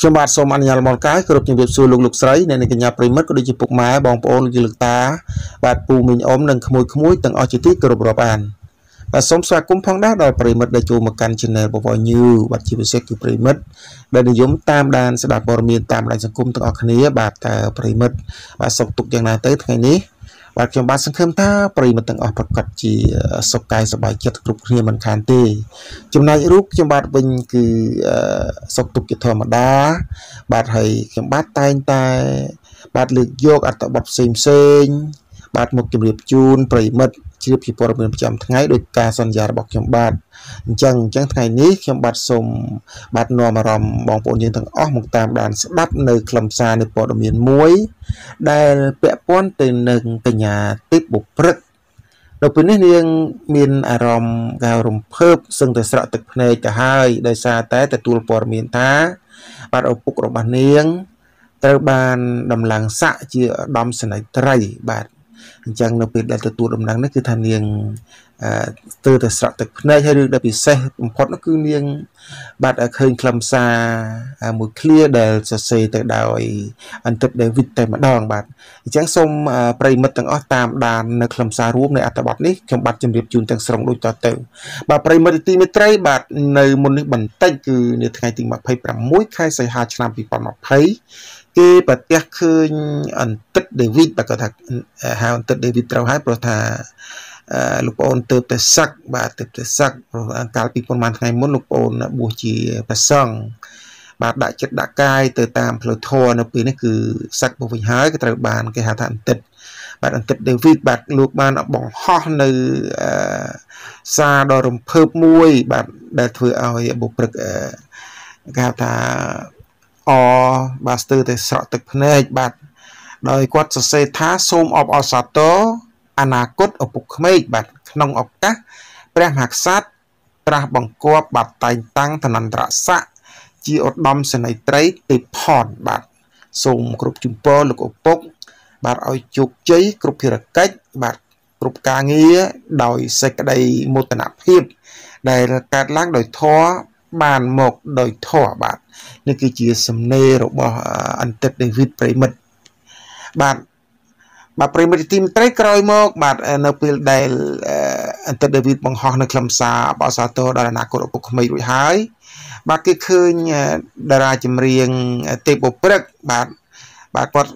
ខ្ញុំបាទសូមអនុញ្ញាតលំអរកាយគោរពជំរាបសួរលោកលោកស្រីអ្នកនាងកញ្ញាប្រិមិត្តក៏ដូចជាពុកម៉ែបងប្អូនលោកលោកតាបាទពូមីងអ៊ំនិងក្មួយក្មួយទាំងអស់ជាទីគោរពរាប់អានបាទសូមស្វាគមន៍ផងដែរដល់ប្រិមិត្តដែលចូលមកកាន់ Channel បវរ New បាទជាពិសេសគឺប្រិមិត្តដែលនិយមតាមដានស្ដាប់ព័ត៌មានតាមបណ្ដាញសង្គមទាំងអស់គ្នា បាទតើប្រិមិត្តបាទសុខទុក្ខយ៉ាងណាទៅថ្ងៃនេះបាទខ្ញុំបាទសង្ឃឹមថាប្រិយមិត្តទាំងអស់ប្រកាសជាសុខកាយសប្បាយចិត្តគ្រប់គ្នាមិនខានទេចំណែករូបខ្ញុំបាទវិញគឺសុខទុក្ខជាធម្មតាបាទហើយខ្ញុំបាទតែងតែបាទលើកយកអត្ថបទផ្សេងផ្សេងបាទមកជម្រាបជូនប្រិមិត្តជ្រាបពីព័ត៌មានប្រចាំថ្ងៃដោយការសន្យារបស់ខ្ញុំបាទអញ្ចឹងអញ្ចឹងថ្ងៃនេះខ្ញុំបាទសូមបាទនាំអារម្មណ៍បងប្អូនយើងទាំងអស់មកតាមដានស្ដាប់ នៅខ្លឹមសារនៃព័ត៌មានមួយដែលពាក់ព័ន្ធទៅនឹងកញ្ញាទេពបុព្រឹកនៅពេលនេះនាងមានអារម្មណ៍ដែលរំភើបសឹងតែស្រក់ទឹកភ្នែកទៅហើយដោយសារតែទទួលព័ត៌មានថា បាទឪពុករបស់នាងត្រូវបានដំឡើងស័កជាឧត្តមសេនីយត្រីបាទអញ្ចឹងនៅពេលដែលទទួលដំណឹងនេះគឺថានាងស្ទើរតែស្រក់ទឹកភ្នែកហើយរឿងដែលពិសេសបំផុតនោះគឺនាង បាត់ឃើញខ្លឹមសារមួយឃ្លាដែលសរសេរទៅដោយ អន្តិបដេវីតតែម្ដងបាទអញ្ចឹងសូមប្រិមិត្តទាំងអស់តាមដាននៅខ្លឹមសាររួមនៃអត្ថបទនេះខ្ញុំបាទជម្រាបជូនទាំងស្រុងដូចតទៅ បាទប្រិមិត្តទីមេត្រីបាទនៅមុននេះបន្តិចគឺនៅថ្ងៃទី26ខែសីហាឆ្នាំ2020គេប្រទះឃើញអន្តិតដេវីតបាទគាត់ថាហៅអន្តិតដេវីតត្រូវហើយព្រោះថាលោកប្អូនទៅទៅសឹកបាទទៅទៅសឹកព្រោះកាលពីប្រហែលថ្ងៃមុនលោកប្អូនបួសជាប្រសង់បាទដាក់ចិត្តដាក់កាយទៅតាមផ្លូវធម៌នៅពេលនេះគឺសឹកមកវិញហើយក៏ត្រូវបានគេហៅថាអន្តិតបាទអន្តិតដេវីតបាទលោកបានបង្ហោះនៅសារដ៏រំភើបមួយ បាទដែលធ្វើឲ្យបុព្វព្រឹកគេហៅថាអបាទស្ទើរតែស្រក់ទឹកភ្នែកបាទដោយគាត់សរសេរថាសូមអបអសាទរអនាគតឪពុកក្មេកបាទក្នុងឱកាសព្រះមហាក្សត្រត្រាស់បង្គាប់បាទតែងតាំងឋានន្តរស័ក្តិជាឧត្តមសេនីយត្រីទេផនបាទសូមគ្រប់ជំពរលោកឪពុក បាទឲ្យជោគជ័យគ្រប់ភារកិច្ចបាទគ្រប់ការងារដោយសេចក្តីមោទនភាពដែលកើតឡើងដោយធម៌បានមកដោយធម៌បាទនេះគឺជាសំណេររបស់អន្តិតដេវីតប្រិមិត្តបាទបាទប្រិមិត្តទីមត្រីក្រោយមកបាទនៅពេលដែលអន្តិតដេវីតបង្ហោះនៅខ្លឹមសារបោសាទរដល់អនាគតឪពុកក្មេករួចហើយ បាទគេឃើញតារាចម្រៀងទេពព្រឹកបាទបាទគាត់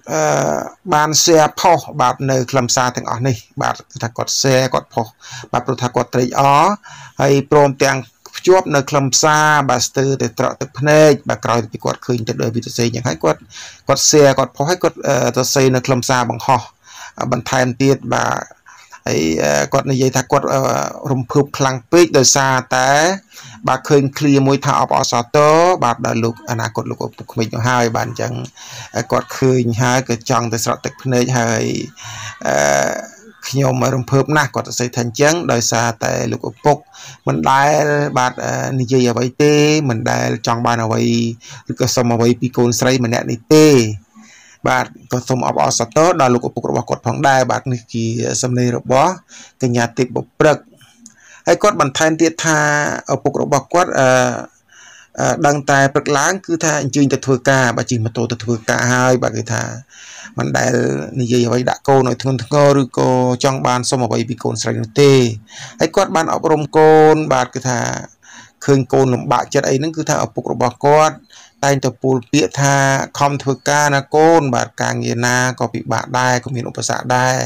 បានแชร์ផុសបាទនៅខ្លឹមសារទាំងអស់នេះ បាទថាគាត់แชร์គាត់ផុសបាទព្រោះថាគាត់ត្រេកអរហើយព្រមទាំងភ្ជាប់នៅខ្លឹមសារបាទស្ទើរតែត្រក់ទឹកភ្នែកបាទក្រោយពីគាត់ឃើញទៅដោយវិទ្យាសាស្ត្រយ៉ាងហើយគាត់គាត់ share គាត់ផុសហើយគាត់ទៅសេនៅខ្លឹមសារបង្ហោះបន្ថែមទៀតបាទហើយគាត់និយាយថាគាត់រំភើបខ្លាំងពេកដោយសារតែបាទឃើញឃ្លាមួយថាអបអសតបាទដល់លោកអនាគតលោកឪពុកក្មេងទៅហើយបាទអញ្ចឹងគាត់ឃើញហើយក៏ចង់ទៅស្រក់ទឹកភ្នែកហើយអឺខ្ញុំរំភើបណាស់គាត់សរសេរថាអញ្ចឹងដោយសារតែលោកឪពុកមិនដែលបាទនិយាយអ្វីទេមិនដែលចង់បានអ្វីឬក៏សុំអ្វីពីកូនស្រីម្នាក់នេះទេបាទក៏សូមអបអរសាទរដល់លោកឪពុករបស់គាត់ផងដែរបាទនេះជាសម្លេងរបស់កញ្ញាទេពបុព្រឹកហើយគាត់បន្ថែមទៀតថាឪពុករបស់គាត់អឺដឹងតែព្រឹកឡើងគឺថាអញ្ជើញទៅធ្វើការបើជិះម៉ូតូទៅធ្វើការហើយបើគឺថាមិនដែលនិយាយអ្វីដាក់កូនឲ្យធ្ងន់ធ្ងរឬក៏ចង់បានសុំអ្វីពីកូនស្រីនោះទេហើយគាត់បានអប់រំកូនបាទគឺថាឃើញកូនលំបាកចិត្តអីហ្នឹងគឺថាឪពុករបស់គាត់តែងតែពូលពាក្យថាខំធ្វើការណាកូន បាទការងារណាក៏ពិបាកដែរក៏មានឧបសគ្គដែរ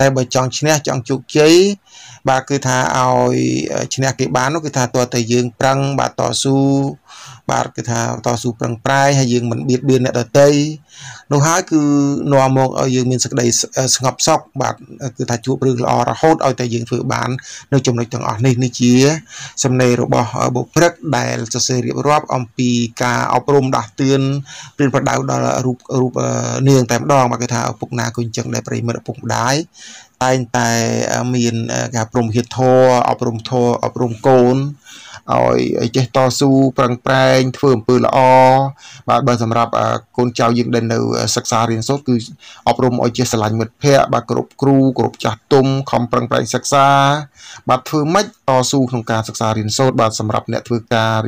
តែបើចង់ឈ្នះចង់ជោគជ័យបាទគឺថាឲ្យឈ្នះគេបាននោះគឺថាតើតើយើងប្រឹងបាទតស៊ូបាទគឺថាតស៊ូប្រឹងប្រែងហើយយើងមិនបៀតបៀនអ្នកដទៃនោះហើយគឺនាំមកឲ្យយើងមានសេចក្តីស្ងប់សុខបាទគឺថាជួបរឿងល្អរហូតឲ្យតែយើងធ្វើបាន នៅចំណុចទាំងអស់នេះនេះជា សំណេររបស់បុព្វឹកដែលសរសេររៀបរាប់អំពីការអប់រំដាស់តឿនព្រៀនប្រដៅដល់រូបរូបនាងតែម្ដងបាទគឺថាឪពុកណាគុញចឹងដែលប្រិមិត្តឪពុកម្ដាយតែងតែមានការព្រមហេតុធរអប់រំធរអប់រំកូនឲ្យចេះតស៊ូប្រឹងប្រែងធ្វើអំពើល្អបាទបើសម្រាប់កូនចៅយើងដែលនៅសិក្សារៀនសូត្រគឺអប់រំឲ្យចេះស្រឡាញ់មិត្តភ័ក្តិបាទគ្រប់គ្រូគ្រប់ចាស់ទុំខំប្រឹងប្រែងសិក្សា បាទធ្វើម៉េចតស៊ូក្នុងការសិក្សារៀនសូត្របាទសម្រាប់អ្នកធ្វើការ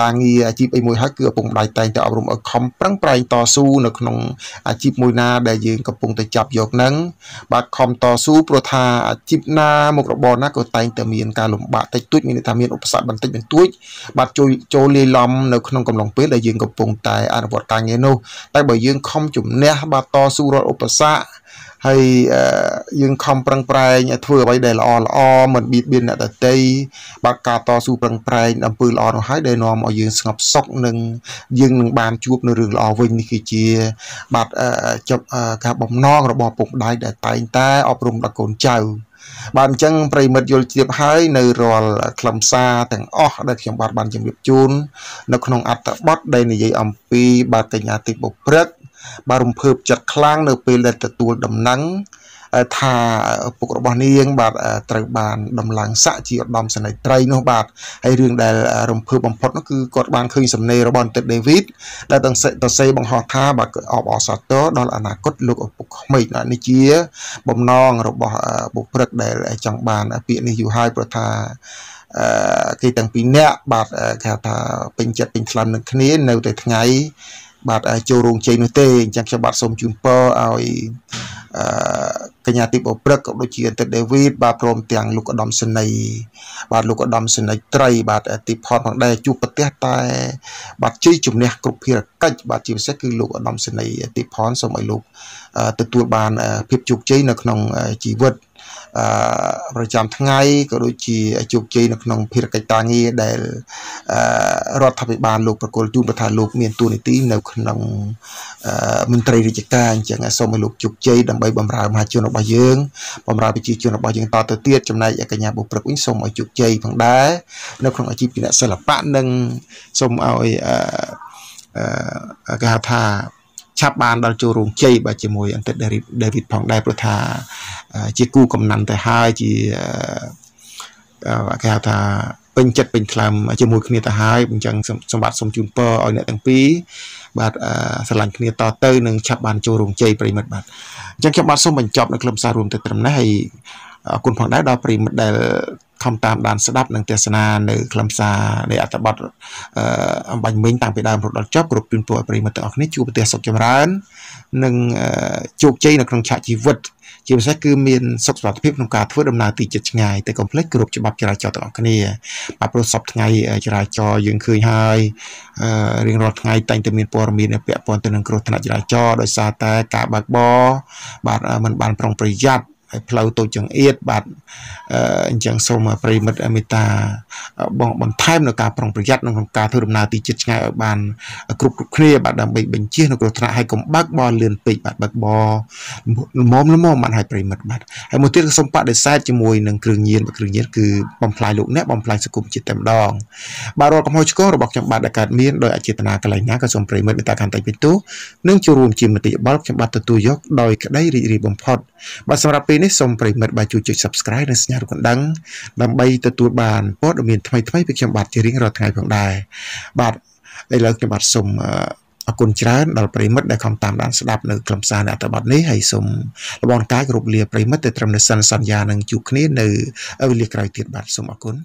ការងារអាជីពអីមួយហើយគឺឪពុកម្ដាយតែងតែអប់រំឲ្យខំប្រឹងប្រែងតស៊ូនៅក្នុងអាជីពមួយណាដែលយើងកំពុងតែចាប់យកនឹងបាទខំតស៊ូព្រោះថាអាជីពណាមុខរបរណាក៏តែងតែមានការលំបាកតិចតួចមានន័យថាមានឧបសគ្គបន្តិចបន្តួច បាទជួយចូលលាយឡំនៅ ក្នុងកំឡុងពេលដែលយើងកំពុងតែអនុវត្តការងារនោះតែបើយើងខំជំនះបាទតស៊ូរាល់ឧបសគ្គហើយយើងខំប្រឹងប្រែងធ្វើអ្វីដែលល្អល្អមិនបៀតបៀនអ្នកដទៃបាត់ការតស៊ូប្រឹងប្រែងអំពើល្អនោះហើយដែលនាំឲ្យយើងស្ងប់សុខនិងយើងនឹងបានជួបនៅរឿងល្អវិញនេះគឺជាបាត់ចប់ការបំណងរបស់ពុកម្ដាយដែលតែងតែអប់រំដល់កូនចៅបាទអញ្ចឹងប្រិមិត្តយល់ជ្រាបហើយ នៅរាល់ខ្លឹមសារទាំងអស់ដែលខ្ញុំបាទបានជម្រាបជូននៅក្នុងអត្ថបទដែលនិយាយអំពី បាទកញ្ញាទីបុព្រឹកបាទរំភើបចិត្តខ្លាំងនៅពេលដែលទទួលដំណឹងថាឪពុករបស់នាង បាទត្រូវបានដំឡើងស័កជាឧត្តមសេនីយ៍ត្រីនោះបាទហើយរឿងដែល រំភើបបំផុតនោះគឺគាត់បានឃើញសំណេររបស់បន្តិតដេវីតដែលទាំងសេតសេបង្ហោះថា បាទអបអសាទរដល់អនាគតលោកឪពុកក្មេកនេះជា បំណងរបស់បុព្វឹកដែលចង់បានពាក្យនេះយូរហើយព្រោះថាគេទាំងពីរនាក់បាទគេថាពេញចិត្តពេញខ្លាំងនឹងគ្នានៅតែថ្ងៃ បាទចូលរោងជ័យនោះទេអញ្ចឹងខ្ញុំបាទសូមជូនពរឲ្យកញ្ញាទីបព្រឹកក៏ដូចជាទឹកដេវីតបាទព្រមទាំងលោកឧត្តមសេនីយ៍បាទលោកឧត្តមសេនីយ៍ត្រី បាទទីផតផងដែរជួបប្រទេសតែ បាទជ័យជំនះគ្រប់ភារកិច្ចបាទជាពិសេសគឺលោកឧត្តមសេនីយ៍ទីផនសូមឲ្យលោកទទួលបាន ភាពជោគជ័យនៅក្នុងជីវិតប្រចាំថ្ងៃក៏ដូចជាជោគជ័យនៅក្នុងភារកិច្ចការងារដែលរដ្ឋាភិបាលលោកប្រកុលជូនប្រថាលោកមានទួនាទី នៅ ក្នុងមន្ត្រីរាជការអញ្ចឹងសូមឲ្យលោកជោគជ័យដើម្បីបម្រើមហាជនរបស់យើងបម្រើប្រជាជនរបស់យើងតទៅទៀតចំណែកកញ្ញាបុព្រឹកវិញសូមឲ្យជោគជ័យផងដែរនៅក្នុងអាជីពជាអ្នកសិល្បៈនិងសូមឲ្យគេហៅថាឆាប់បានដល់ចូលរោងជ័យបាទជាមួយអន្តិត David ផងដែរព្រោះថាជាគូកំណាន់ទៅហើយជាគេហៅថាពេញចិត្តពេញថ្លើមជាមួយគ្នាទៅហើយអញ្ចឹងសម្បត្តិសូមជូនពរឲ្យអ្នកទាំងពីរបាទស្រឡាញ់គ្នាតទៅនឹងឆាប់បានចូលរងជ័យប្រិមិត្តបាទអញ្ចឹងខ្ញុំបាទសូមបញ្ចប់ នៅក្រុមសាររួមទៅត្រឹមនេះហើយអរគុណផងដែរដល់ប្រិមិត្តដែលខំតាមដានស្ដាប់និងទស្សនានៅខ្លឹមសារនៃអត្ថបទអំបញ្ញមិញតាំងពីដើមរហូតដល់ចប់គ្រប់ជូនពរប្រិមត្តទាំងអស់គ្នាជួបប្រទះសុខចម្រើននិងជោគជ័យនៅក្នុងឆាកជីវិតជាពិសេសគឺមានសុខសុវត្ថិភាពក្នុងការធ្វើដំណើរទីជិតឆ្ងាយទៅកុំភ្លេចគ្រប់ច្បាប់ចរាចរណ៍ទាំងអស់គ្នាបាទព្រោះសពថ្ងៃចរាចរណ៍យើងឃើញហើយរៀងរាល់ថ្ងៃតែងតែមានព័ត៌មានពាក់ព័ន្ធទៅនឹងគ្រោះថ្នាក់ចរាចរណ៍ដោយសារតែការបើកបរបាទមិនបានប្រុងប្រយ័ត្នហើយផ្លូវតូចចង្អៀតបាទអញ្ចឹងសូមប្រិមិត្តមេត្តាបងបន្ថែមនៅការប្រុងប្រយ័ត្នក្នុងការធ្វើដំណើរទីជិតឆ្ងាយឲ្យបាន គ្រប់គ្រប់គ្នាបាទដើម្បីបញ្ជៀសនៅគ្រោះថ្នាក់ហើយកុំបើកបរលឿនពេកបាទបើកបរល្មមល្មមបាទឲ្យប្រិមិត្តបាទហើយមួយទៀតសូមបដិសេធជាមួយនឹងគ្រឿងញៀនគ្រឿងញៀនគឺបំផ្លាញលោកអ្នកបំផ្លាញសង្គមជាតិតែម្ដងបាទរាល់កំហុសឆ្គងរបស់ខ្ញុំបាទដែលកើតមានដោយអចេតនាកន្លែងណាក៏សូមប្រិមិត្តមេត្តាកាន់តែពេញទូនិងចូលរួមជាមតិយោបល់ខ្ញុំបាទទទួលយកដោយក្តីរីករាយបំផុតបាទសម្រាប់ពេលពេលនេះសូមប្រិមិត្តបាទជួយចុច Subscribe និងសញ្ញារូបកណ្ដឹងដើម្បីទទួលបានព័ត៌មានថ្មីៗពីខ្ញុំបាទជារៀងរាល់ថ្ងៃផងដែរបាទឥឡូវខ្ញុំបាទសូមអរគុណច្រើនដល់ប្រិមិត្តដែលខំតាមដានស្ដាប់នៅក្រុមសារនៃអត្ថបទនេះហើយសូមលំអរកាយគ្រប់លាប្រិមិត្តទៅត្រឹមនៅសិនសន្យានឹងជួបគ្នានៅវេលាក្រោយទៀតបាទសូមអរគុណ